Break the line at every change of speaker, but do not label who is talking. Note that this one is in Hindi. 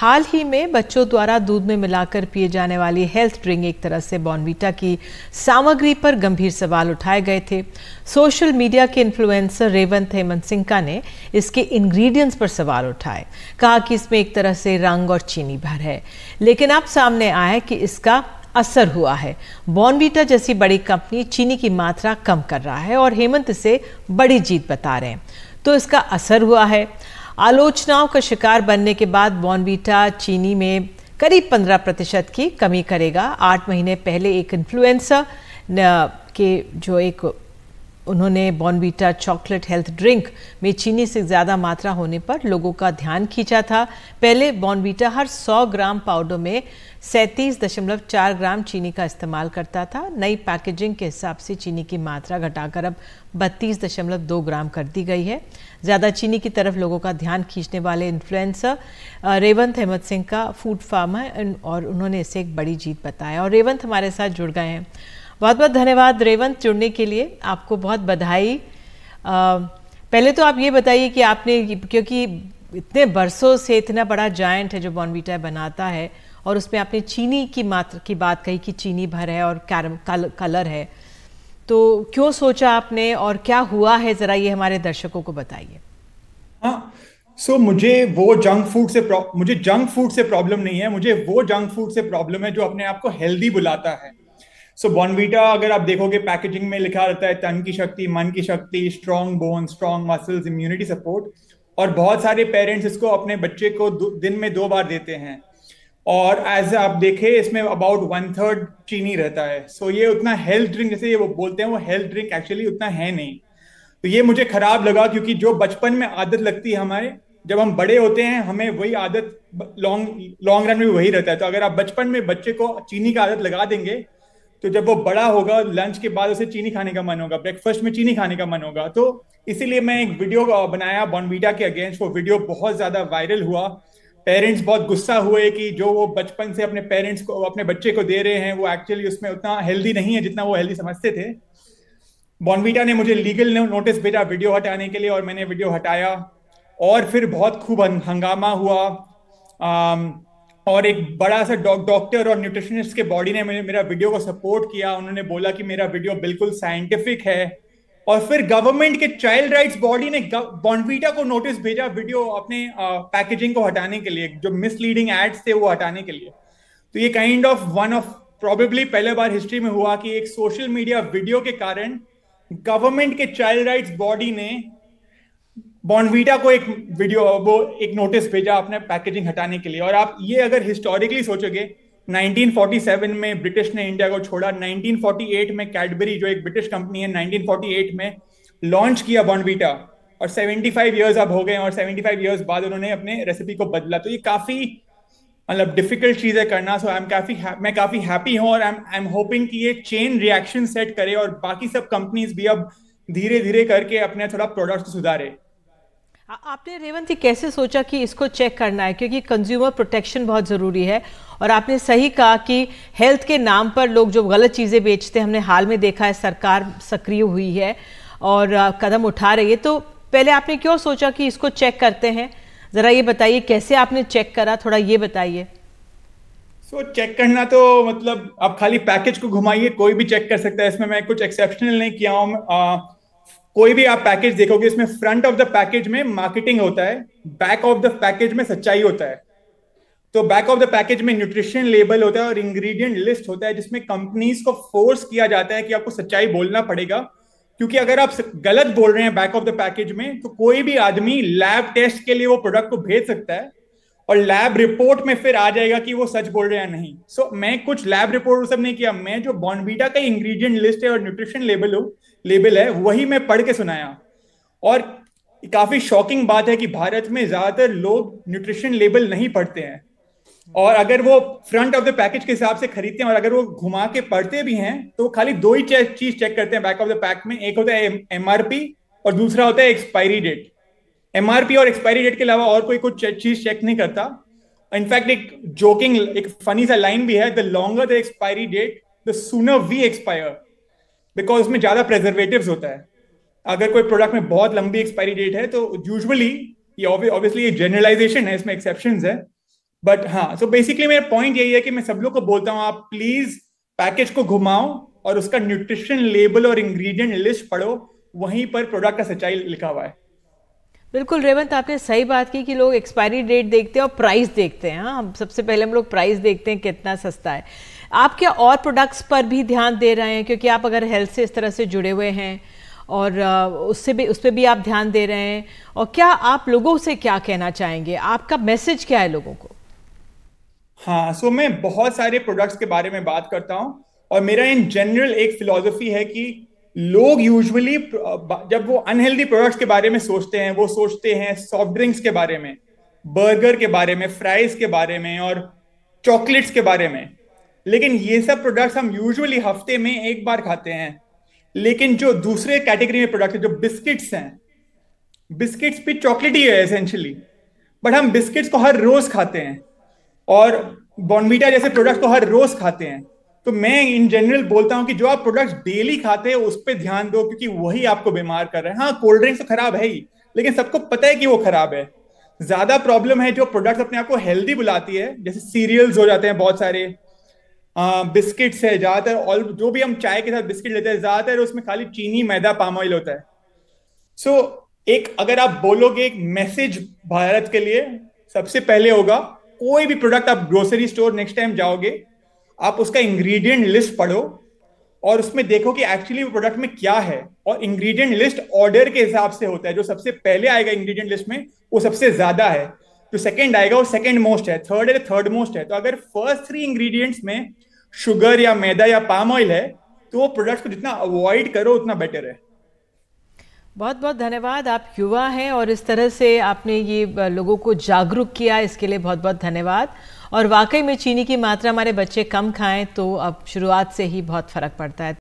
हाल ही में बच्चों द्वारा दूध में मिलाकर पिए जाने वाली हेल्थ ड्रिंक एक तरह से बॉनवीटा की सामग्री पर गंभीर सवाल उठाए गए थे सोशल मीडिया के इन्फ्लुएंसर रेवंत हेमंत सिंका ने इसके इंग्रेडिएंट्स पर सवाल उठाए कहा कि इसमें एक तरह से रंग और चीनी भर है लेकिन अब सामने आया कि इसका असर हुआ है बॉनवीटा जैसी बड़ी कंपनी चीनी की मात्रा कम कर रहा है और हेमंत इसे बड़ी जीत बता रहे हैं तो इसका असर हुआ है आलोचनाओं का शिकार बनने के बाद बॉनबीटा चीनी में करीब 15 प्रतिशत की कमी करेगा आठ महीने पहले एक इन्फ्लुएंसर के जो एक उन्होंने बॉनवीटा चॉकलेट हेल्थ ड्रिंक में चीनी से ज़्यादा मात्रा होने पर लोगों का ध्यान खींचा था पहले बॉनबीटा हर 100 ग्राम पाउडर में सैंतीस दशमलव चार ग्राम चीनी का इस्तेमाल करता था नई पैकेजिंग के हिसाब से चीनी की मात्रा घटाकर अब बत्तीस दशमलव दो ग्राम कर दी गई है ज़्यादा चीनी की तरफ लोगों का ध्यान खींचने वाले इन्फ्लुएंसर रेवंत अहमद सिंह का फूड फार्म है और उन्होंने इसे एक बड़ी जीत बताया और रेवंत हमारे साथ जुड़ गए हैं बहुत बहुत धन्यवाद रेवंत चुनने के लिए आपको बहुत बधाई पहले तो आप ये बताइए कि आपने क्योंकि इतने बरसों से इतना बड़ा जायंट है जो बॉनविटा बनाता है और उसमें आपने चीनी की मात्र की बात कही कि चीनी भर है और कैरम कल, कलर है तो क्यों सोचा आपने और क्या हुआ है ज़रा ये हमारे दर्शकों को बताइए
हाँ सो so, मुझे वो जंक फूड से मुझे जंक फूड से प्रॉब्लम नहीं है मुझे वो जंक फूड से प्रॉब्लम है जो अपने आप को हेल्दी बुलाता है सो बॉनविटा अगर आप देखोगे पैकेजिंग में लिखा रहता है तन की शक्ति मन की शक्ति strong bone strong muscles immunity support और बहुत सारे पेरेंट्स इसको अपने बच्चे को दिन में दो बार देते हैं और एज आप देखें इसमें अबाउट वन थर्ड चीनी रहता है सो so, ये उतना हेल्थ ड्रिंक जैसे ये वो बोलते हैं वो हेल्थ ड्रिंक एक्चुअली उतना है नहीं तो ये मुझे खराब लगा क्योंकि जो बचपन में आदत लगती है हमारे जब हम बड़े होते हैं हमें वही आदत लॉन्ग लॉन्ग रन में वही रहता है तो अगर आप बचपन में बच्चे को चीनी का आदत लगा देंगे तो जब वो बड़ा होगा लंच के बाद उसे चीनी खाने का मन होगा ब्रेकफास्ट में चीनी खाने का मन होगा तो इसीलिए मैं एक वीडियो बनाया बॉनबीटा के अगेंस्ट वो वीडियो बहुत ज्यादा वायरल हुआ पेरेंट्स बहुत गुस्सा हुए कि जो वो बचपन से अपने पेरेंट्स को अपने बच्चे को दे रहे हैं वो एक्चुअली उसमें उतना हेल्दी नहीं है जितना वो हेल्दी समझते थे बॉनबीटा ने मुझे लीगल नोटिस भेजा वीडियो हटाने के लिए और मैंने वीडियो हटाया और फिर बहुत खूब हंगामा हुआ um, और एक बड़ा सा डॉक्टर और न्यूट्रिशनिस्ट के बॉडी ने मेरे मेरा वीडियो को सपोर्ट किया उन्होंने बोला कि मेरा वीडियो बिल्कुल साइंटिफिक है और फिर गवर्नमेंट के चाइल्ड राइट्स बॉडी ने बॉन्डवीटा को नोटिस भेजा वीडियो अपने पैकेजिंग को हटाने के लिए जो मिसलीडिंग एड्स थे वो हटाने के लिए तो ये kind of one of probably पहले बार हिस्ट्री में हुआ कि एक सोशल मीडिया वीडियो के कारण गवर्नमेंट के चाइल्ड राइट्स बॉडी ने बॉन्डवीटा को एक वीडियो वो एक नोटिस भेजा आपने पैकेजिंग हटाने के लिए और आप ये अगर हिस्टोरिकली सोचोगे 1947 में ब्रिटिश ने इंडिया को छोड़ा 1948 में कैडबरी जो एक ब्रिटिश कंपनी है 1948 में लॉन्च किया बॉन्डवीटा और 75 ईयर्स अब हो गए और 75 ईयर्स बाद उन्होंने अपने रेसिपी को बदला तो ये काफ़ी मतलब डिफिकल्ट चीज़ है करना सो आई एम काफ़ी मैं काफ़ी हैप्पी हूँ और आई आई एम होपिंग कि ये चेन रिएक्शन सेट करे और बाकी सब कंपनीज भी अब धीरे धीरे करके अपने थोड़ा प्रोडक्ट सुधारे
आपने रेवंत जी कैसे सोचा कि इसको चेक करना है क्योंकि कंज्यूमर प्रोटेक्शन बहुत ज़रूरी है और आपने सही कहा कि हेल्थ के नाम पर लोग जो गलत चीज़ें बेचते हैं हमने हाल में देखा है सरकार सक्रिय हुई है और कदम उठा रही है तो पहले आपने क्यों सोचा कि इसको चेक करते हैं ज़रा ये बताइए कैसे आपने चेक करा थोड़ा ये बताइए
सो so, चेक करना तो मतलब आप खाली पैकेज को घुमाइए कोई भी चेक कर सकता है इसमें मैं कुछ एक्सेप्शनल नहीं किया हूँ कोई भी आप पैकेज देखोगे इसमें फ्रंट ऑफ द पैकेज में मार्केटिंग होता है बैक ऑफ द पैकेज में सच्चाई होता है तो बैक ऑफ द पैकेज में न्यूट्रिशन लेबल होता है और इंग्रेडिएंट लिस्ट होता है जिसमें कंपनीज को फोर्स किया जाता है कि आपको सच्चाई बोलना पड़ेगा क्योंकि अगर आप गलत बोल रहे हैं बैक ऑफ द पैकेज में तो कोई भी आदमी लैब टेस्ट के लिए वो प्रोडक्ट को भेज सकता है और लैब रिपोर्ट में फिर आ जाएगा कि वो सच बोल रहे हैं नहीं सो so, मैं कुछ लैब रिपोर्ट सब नहीं किया मैं जो बॉन्डबीटा का इंग्रेडिएंट लिस्ट है और न्यूट्रिशन लेबल हूँ लेबल है वही मैं पढ़ के सुनाया और काफी शॉकिंग बात है कि भारत में ज्यादातर लोग न्यूट्रिशन लेबल नहीं पढ़ते हैं और अगर वो फ्रंट ऑफ द पैकेज के हिसाब से खरीदते हैं और अगर वो घुमा के पढ़ते भी हैं तो खाली दो ही चीज चेक करते हैं बैक ऑफ द पैक में एक होता है एमआरपी और दूसरा होता है एक्सपायरी डेट एमआरपी और एक्सपायरी डेट के अलावा और कोई कुछ चीज चेक नहीं करता इनफैक्ट एक जोकिंग एक फनी सा लाइन भी है the longer the expiry date the sooner we expire because उसमें ज़्यादा प्रेजर्वेटिव होता है अगर कोई प्रोडक्ट में बहुत लंबी एक्सपायरी डेट है तो यूजली ये ऑब्वियसली ये जनरलाइजेशन है इसमें एक्सेप्शन है बट हाँ सो बेसिकली मेरा पॉइंट यही है कि मैं सब लोग को बोलता हूँ आप प्लीज पैकेज को घुमाओ और उसका न्यूट्रिशन लेबल और इंग्रेडिएंट लिस्ट पढ़ो वहीं पर प्रोडक्ट का सच्चाई लिखा हुआ है
बिल्कुल रेवंत आपने सही बात की कि लोग एक्सपायरी डेट देखते हैं और प्राइस देखते हैं हाँ सबसे पहले हम लोग प्राइस देखते हैं कितना सस्ता है आप क्या और प्रोडक्ट्स पर भी ध्यान दे रहे हैं क्योंकि आप अगर हेल्थ से इस तरह से जुड़े हुए हैं और उससे भी उस पर भी आप ध्यान दे रहे हैं और क्या आप लोगों से क्या कहना चाहेंगे आपका मैसेज क्या है लोगों को
हाँ सो मैं बहुत सारे प्रोडक्ट्स के बारे में बात करता हूँ और मेरा इन जनरल एक फिलोसफी है कि लोग यूजुअली जब वो अनहेल्दी प्रोडक्ट्स के बारे में सोचते हैं वो सोचते हैं सॉफ्ट ड्रिंक्स के बारे में बर्गर के बारे में फ्राइज के बारे में और चॉकलेट्स के बारे में लेकिन ये सब प्रोडक्ट्स हम यूजुअली हफ्ते में एक बार खाते हैं लेकिन जो दूसरे कैटेगरी में प्रोडक्ट है जो बिस्किट्स हैं बिस्किट्स भी चॉकलेट ही है एसेंशियली बट हम बिस्किट्स को हर रोज खाते हैं और बॉनविटा जैसे प्रोडक्ट को हर रोज खाते हैं तो मैं इन जनरल बोलता हूं कि जो आप प्रोडक्ट्स डेली खाते हैं उस पर ध्यान दो क्योंकि वही आपको बीमार कर रहे हैं हाँ कोल्ड ड्रिंक्स तो खराब है ही लेकिन सबको पता है कि वो खराब है ज्यादा प्रॉब्लम है जो प्रोडक्ट्स अपने आप को हेल्दी बुलाती है जैसे सीरियल्स हो जाते हैं बहुत सारे बिस्किट्स है ज्यादातर ऑल जो भी हम चाय के साथ बिस्किट लेते हैं ज्यादातर उसमें खाली चीनी मैदा पाम ऑयल होता है सो so, एक अगर आप बोलोगे एक मैसेज भारत के लिए सबसे पहले होगा कोई भी प्रोडक्ट आप ग्रोसरी स्टोर नेक्स्ट टाइम जाओगे आप उसका इंग्रेडिएंट लिस्ट पढ़ो और उसमें देखो कि एक्चुअली वो प्रोडक्ट में क्या है और इंग्रेडिएंट लिस्ट ऑर्डर के हिसाब से होता है जो सबसे पहले आएगा इंग्रेडिएंट लिस्ट में वो सबसे ज्यादा है जो सेकंड आएगा वो सेकंड मोस्ट है थर्ड है थर्ड मोस्ट है तो अगर फर्स्ट थ्री इंग्रेडिएंट्स में शुगर या मैदा या पाम ऑयल है तो वो प्रोडक्ट्स को जितना अवॉइड करो उतना बेटर है
बहुत बहुत धन्यवाद आप युवा हैं और इस तरह से आपने ये लोगों को जागरूक किया इसके लिए बहुत बहुत धन्यवाद और वाकई में चीनी की मात्रा हमारे बच्चे कम खाएं तो अब शुरुआत से ही बहुत फ़र्क पड़ता है